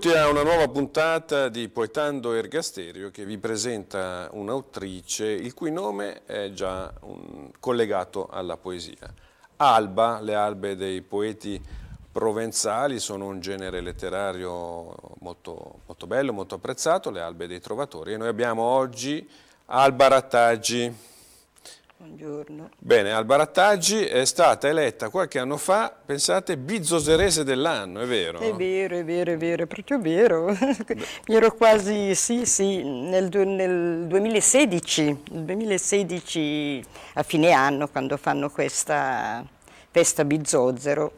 Benvenuti a una nuova puntata di Poetando Ergasterio che vi presenta un'autrice il cui nome è già un, collegato alla poesia. Alba, le albe dei poeti provenzali sono un genere letterario molto, molto bello, molto apprezzato, le albe dei trovatori e noi abbiamo oggi Alba Rattaggi. Buongiorno. Bene, al Barattaggi è stata eletta qualche anno fa, pensate, bizzoserese dell'anno, è vero? È vero, è vero, è vero, è proprio vero. Mi ero quasi, sì, sì, nel, nel 2016, 2016, a fine anno, quando fanno questa festa bizzozero,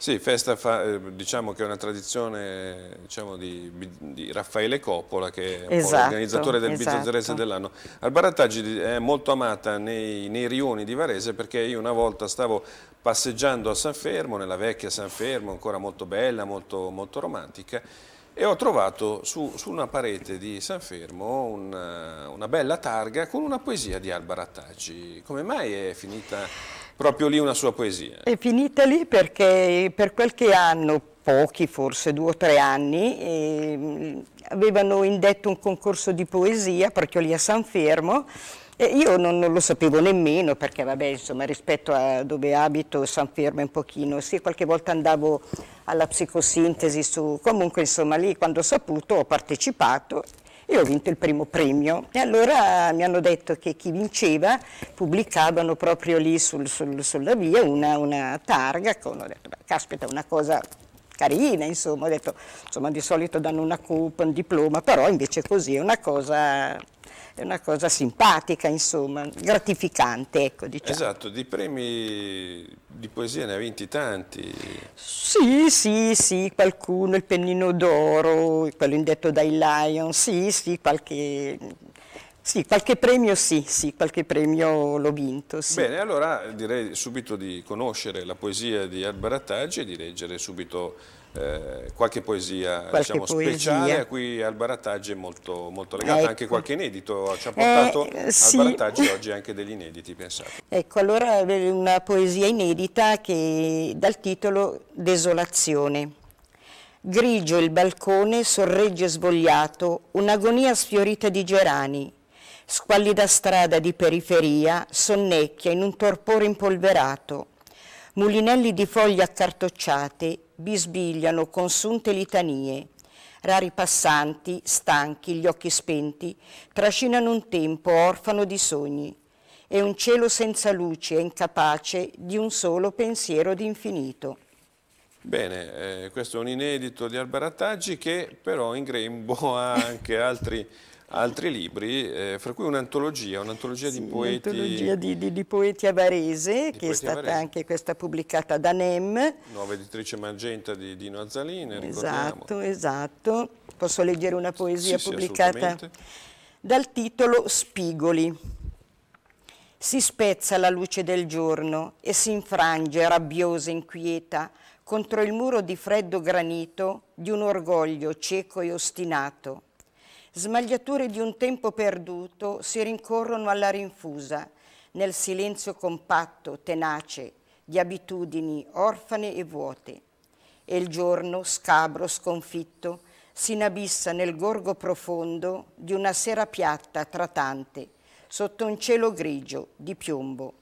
sì, festa fa, eh, diciamo che è una tradizione diciamo, di, di, Raffaele Coppola che è esatto, l'organizzatore del esatto. Bizzozerese dell'anno. Al Barattaggi eh, è molto amata nei, nei, rioni di Varese perché io una volta stavo passeggiando a San Fermo, nella vecchia San Fermo, ancora molto bella, molto, molto romantica, e ho trovato su, su, una parete di San Fermo una, eh, una, bella targa con una poesia di Alba Rattacci. Come mai è finita proprio lì una sua poesia. È finita lì perché per qualche anno, pochi forse, due o tre anni, eh, avevano indetto un concorso di poesia proprio lì a San Fermo e io non, non, lo sapevo nemmeno perché vabbè insomma rispetto a dove abito San Fermo è un pochino, sì qualche volta andavo alla psicosintesi su, comunque insomma lì quando ho saputo ho partecipato e ho vinto il primo premio e allora mi hanno detto che chi vinceva pubblicavano proprio lì sul, sul, sulla via una, una targa con, ho detto, beh, caspita, una cosa carina, insomma, ho detto, insomma, di solito danno una coupe, un diploma, però invece così è una cosa è una cosa simpatica, insomma, gratificante, ecco, diciamo. Esatto, di premi di poesia ne ha vinti tanti. Sì, sì, sì, qualcuno, il Pennino d'Oro, quello indetto dai Lion, sì, sì, qualche... Sì, qualche premio sì, sì, qualche premio l'ho vinto. Sì. Bene, allora direi subito di conoscere la poesia di Albarataggi e di leggere subito eh, qualche poesia qualche diciamo, poesia. speciale a cui Albarattaggi è molto, molto legata, ecco. anche qualche inedito ci ha eh, portato eh, sì. al Barattaggi oggi anche degli inediti, pensate. Ecco, allora eh, una poesia inedita che, dal titolo Desolazione. Grigio il balcone sorregge svogliato, un'agonia sfiorita di gerani, squallida strada di periferia sonnecchia in un torpore impolverato, mulinelli di foglie accartocciate bisbigliano consunte litanie. Rari passanti, stanchi, gli occhi spenti, trascinano un tempo orfano di sogni e un cielo senza luce e incapace di un solo pensiero d'infinito. Bene, eh, questo è un inedito di Albarattaggi che però in grembo ha anche altri, altri libri, eh, fra cui un'antologia, un'antologia sì, di poeti... Un'antologia di, di, di, poeti avarese, di che è stata avarese. anche questa pubblicata da NEM. Nuova editrice Magenta di Dino Azzalina, Esatto, esatto. Posso leggere una poesia sì, pubblicata sì, dal titolo Spigoli. Si spezza la luce del giorno e si infrange, rabbiosa, inquieta, contro il muro di freddo granito di un orgoglio cieco e ostinato. Smagliature di un tempo perduto si rincorrono alla rinfusa, nel silenzio compatto, tenace, di abitudini orfane e vuote. E il giorno, scabro, sconfitto, si inabissa nel gorgo profondo di una sera piatta, tratante, sotto un cielo grigio di piombo.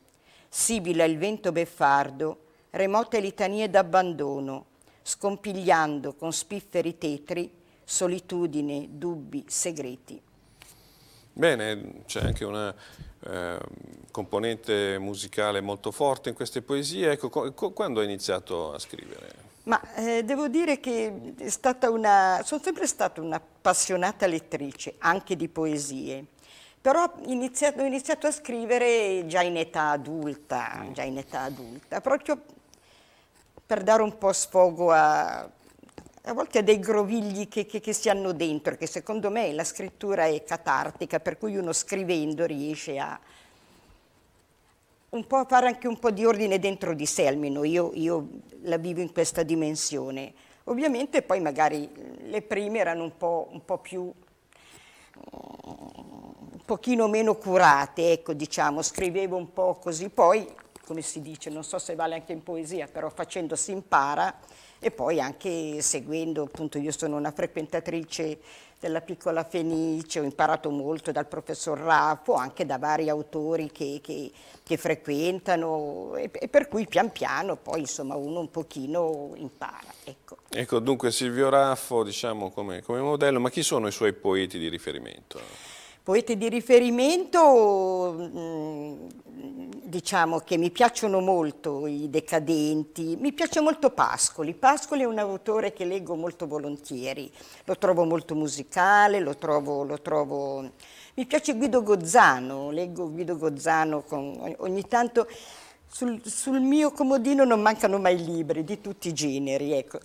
Sibila il vento beffardo remote litanie d'abbandono, scompigliando con spifferi tetri solitudine, dubbi, segreti. Bene, c'è anche una eh, componente musicale molto forte in queste poesie. Ecco, quando hai iniziato a scrivere? Ma eh, devo dire che una, sono sempre stata un'appassionata lettrice, anche di poesie. Però iniziato, ho iniziato a scrivere già in età adulta, mm. già in età adulta, proprio per dare un po' sfogo a, a volte a dei grovigli che, che, che, si hanno dentro, che secondo me la scrittura è catartica, per cui uno scrivendo riesce a un po' a fare anche un po' di ordine dentro di sé, almeno io, io la vivo in questa dimensione. Ovviamente poi magari le prime erano un po', un po più un pochino meno curate, ecco diciamo, scrivevo un po' così, poi come si dice, non so se vale anche in poesia, però facendo si impara e poi anche seguendo, appunto io sono una frequentatrice della piccola Fenice, ho imparato molto dal professor Raffo, anche da vari autori che, che, che frequentano e, e, per cui pian piano poi insomma uno un pochino impara. Ecco, ecco dunque Silvio Raffo diciamo come, come modello, ma chi sono i suoi poeti di riferimento? poete di riferimento mm, diciamo che mi piacciono molto i decadenti, mi piace molto Pascoli, Pascoli è un autore che leggo molto volentieri, lo trovo molto musicale, lo trovo, lo trovo... mi piace Guido Gozzano, leggo Guido Gozzano con... ogni tanto... Sul, sul, mio comodino non mancano mai libri di tutti i generi, ecco.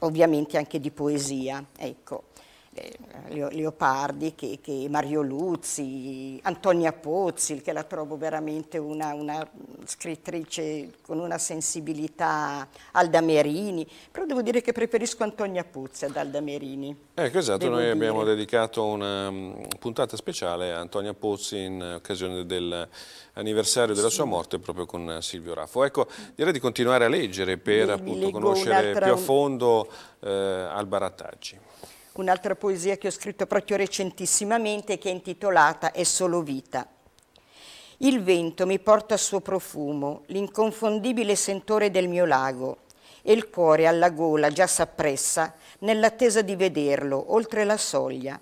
ovviamente anche di poesia. Ecco. Eh, Leopardi, che, che Mario Luzzi, Antonia Pozzi, che la trovo veramente una, una, scrittrice con una sensibilità, Alda Merini, però devo dire che preferisco Antonia Pozzi ad Alda Merini. Ecco, esatto, noi dire. abbiamo dedicato una mm, puntata speciale a Antonia Pozzi in occasione dell'anniversario della sì. sua morte proprio con Silvio Raffo. Ecco, direi di continuare a leggere per mi, appunto mi conoscere più a fondo eh, Alba Rattacci un'altra poesia che ho scritto proprio recentissimamente che è intitolata È solo vita. Il vento mi porta al suo profumo, l'inconfondibile sentore del mio lago, e il cuore alla gola già s'appressa nell'attesa di vederlo oltre la soglia.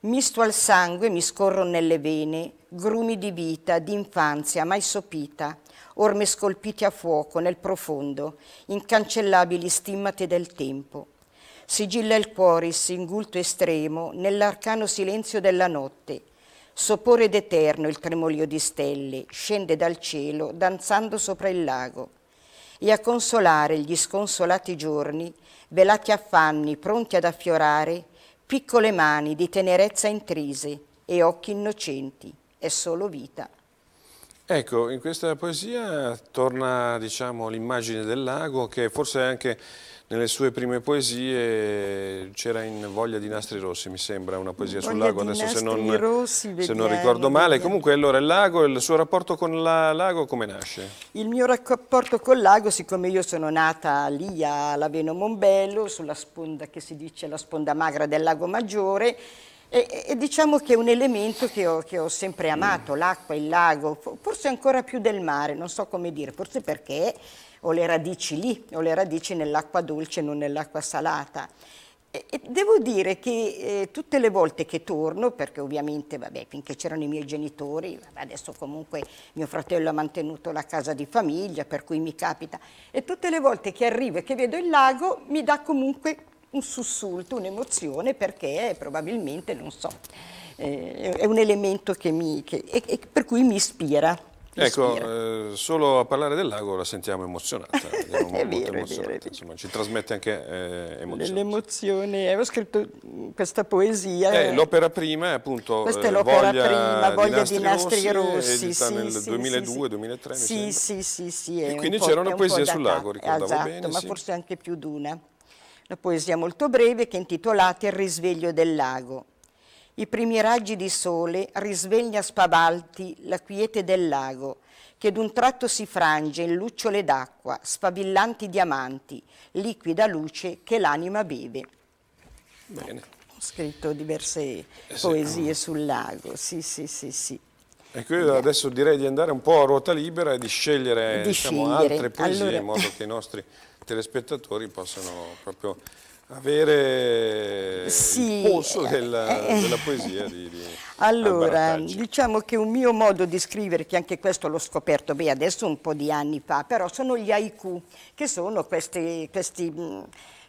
Misto al sangue mi scorrono nelle vene grumi di vita, di infanzia mai sopita, orme scolpiti a fuoco nel profondo, incancellabili stimmate del tempo sigilla il cuore in gulto estremo nell'arcano silenzio della notte. Sopore d'eterno il tremolio di stelle, scende dal cielo danzando sopra il lago. E a consolare gli sconsolati giorni, velati affanni pronti ad affiorare, piccole mani di tenerezza intrise e occhi innocenti, è solo vita. Ecco, in questa poesia torna diciamo, l'immagine del lago che forse è anche nelle sue prime poesie c'era in Voglia di Nastri Rossi, mi sembra, una poesia Voglia sul lago, adesso se non, Rossi, vediamo, se non, ricordo male. Vediamo. Comunque allora il lago, il suo rapporto con la lago come nasce? Il mio rapporto col lago, siccome io sono nata lì all'Aveno Mombello, sulla sponda che si dice la sponda magra del lago Maggiore, e, e diciamo che è un elemento che ho, che ho sempre amato, l'acqua, il lago, forse ancora più del mare, non so come dire, forse perché ho le radici lì, ho le radici nell'acqua dolce, non nell'acqua salata. E, e devo dire che eh, tutte le volte che torno, perché ovviamente vabbè, finché c'erano i miei genitori, adesso comunque mio fratello ha mantenuto la casa di famiglia, per cui mi capita, e tutte le volte che arrivo e che vedo il lago mi dà comunque un sussulto, un'emozione perché probabilmente, non so, eh, è un elemento che mi, che, e, per cui mi ispira. ecco, Eh, solo a parlare del lago la sentiamo emozionata, è, vero, è, vero, è Insomma, ci trasmette anche eh, emozione. L'emozione, avevo eh, scritto questa poesia. Eh, l'opera prima è appunto Questa eh, è l'opera prima, Voglia di Nastri Rossi, edita sì, nel 2002-2003. Sì, sì, sì, sì, sì, E quindi c'era una un poesia sul lago, ricordavo esatto, bene. ma sì. forse anche più d'una una poesia molto breve che è intitolata Il risveglio del lago. I primi raggi di sole risveglia spavalti la quiete del lago, che d'un tratto si frange in lucciole d'acqua, sfavillanti diamanti, liquida luce che l'anima beve. Bene. Ho scritto diverse eh poesie sul lago, sì, sì, sì, sì. E quindi adesso direi di andare un po' a ruota libera e di scegliere, di diciamo, altre poesie allora... in modo che i nostri telespettatori possano proprio avere sì, il polso eh, della, eh, eh, della poesia di, di Allora, diciamo che un mio modo di scrivere, che anche questo l'ho scoperto beh, adesso un po' di anni fa, però sono gli haiku, che sono questi, questi mm,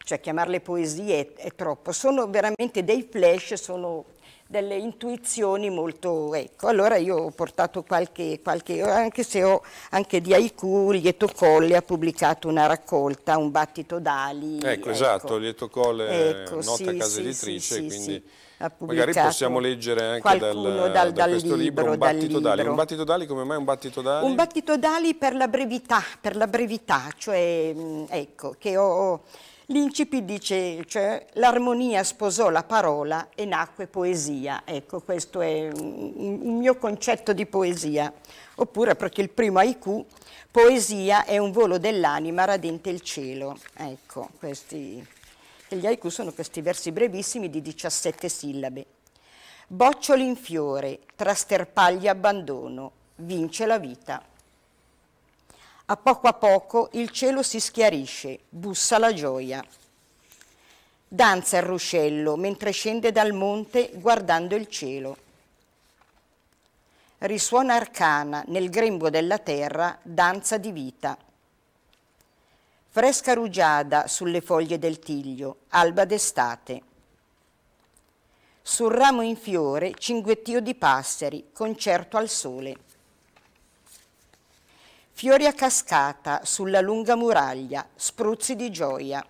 cioè chiamarle poesie è, è troppo, sono veramente dei flash, sono delle intuizioni molto, ecco, allora io ho portato qualche, qualche anche se ho anche di Haiku, Lieto Colle ha pubblicato una raccolta, un battito d'ali. Ecco, ecco, esatto, Lieto Colle ecco, nota sì, casa sì, editrice, sì, quindi magari possiamo leggere anche dal, dal, da questo libro, libro un battito d'ali. Un battito d'ali, come mai un battito d'ali? Un battito d'ali per la brevità, per la brevità, cioè, ecco, che ho L'incipit dice, cioè, l'armonia sposò la parola e nacque poesia. Ecco, questo è un, un mio concetto di poesia. Oppure, perché il primo haiku, poesia è un volo dell'anima radente il cielo. Ecco, questi, gli haiku sono questi versi brevissimi di 17 sillabe. Boccioli in fiore, tra sterpagli abbandono, vince la vita. A poco a poco il cielo si schiarisce, bussa la gioia. Danza il ruscello mentre scende dal monte guardando il cielo. Risuona arcana nel grembo della terra, danza di vita. Fresca rugiada sulle foglie del tiglio, alba d'estate. Sul ramo in fiore, cinguettio di passeri, concerto al sole. Fiori a cascata sulla lunga muraglia, spruzzi di gioia.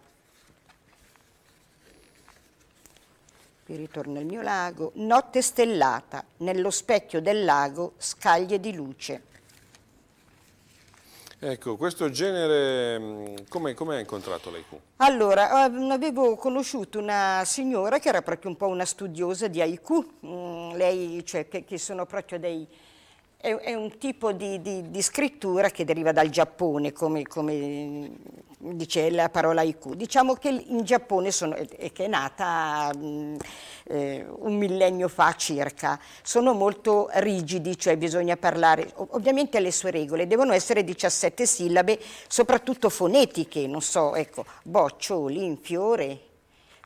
Qui ritorno al mio lago. Notte stellata, nello specchio del lago, scaglie di luce. Ecco, questo genere, mm, come, come ha incontrato lei qui? Allora, ehm, avevo conosciuto una signora che era proprio un po' una studiosa di haiku, mm, lei, cioè, che, che sono proprio dei, è, è un tipo di, di, di, scrittura che deriva dal Giappone, come, come dice la parola IQ. Diciamo che in Giappone sono, è, è nata eh, un millennio fa circa, sono molto rigidi, cioè bisogna parlare, ovviamente le sue regole, devono essere 17 sillabe, soprattutto fonetiche, non so, ecco, boccioli, infiore,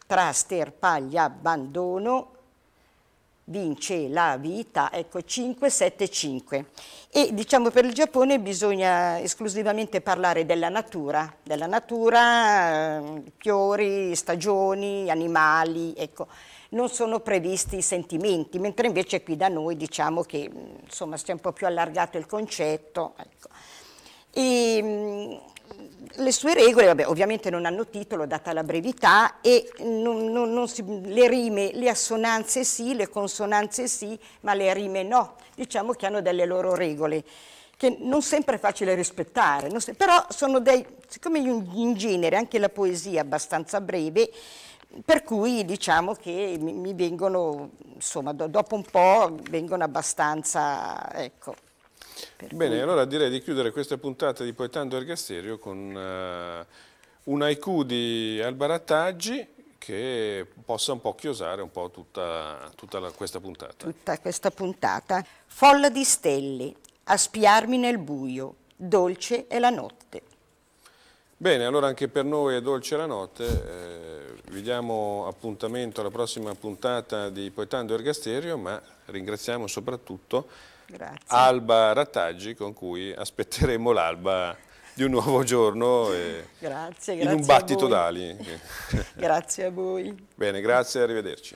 traster, paglia, abbandono, vince la vita, ecco 575. E diciamo per il Giappone bisogna esclusivamente parlare della natura, della natura, eh, fiori, stagioni, animali, ecco. Non sono previsti i sentimenti, mentre invece qui da noi diciamo che insomma si è un po' più allargato il concetto. Ecco. E, mm, le sue regole, vabbè, ovviamente non hanno titolo, data la brevità, e non, non, non si, le rime, le assonanze sì, le consonanze sì, ma le rime no. Diciamo che hanno delle loro regole, che non sempre è facile rispettare, se, però sono dei, siccome in genere anche la poesia è abbastanza breve, per cui diciamo che mi, mi vengono, insomma, do, dopo un po' vengono abbastanza, ecco, per Bene, cui... allora direi di chiudere questa puntata di Poetando Ergasterio con uh, un haiku di Albarattaggi che possa un po' chiosare un po' tutta, tutta la, questa puntata. Tutta questa puntata. Folla di stelle, a spiarmi nel buio, dolce è la notte. Bene, allora anche per noi è dolce la notte, eh, vi diamo appuntamento alla prossima puntata di Poetando Ergasterio, ma ringraziamo soprattutto Grazie. Alba Rattaggi con cui aspetteremo l'alba di un nuovo giorno e grazie, grazie in un battito d'ali. grazie a voi. Bene, grazie e arrivederci.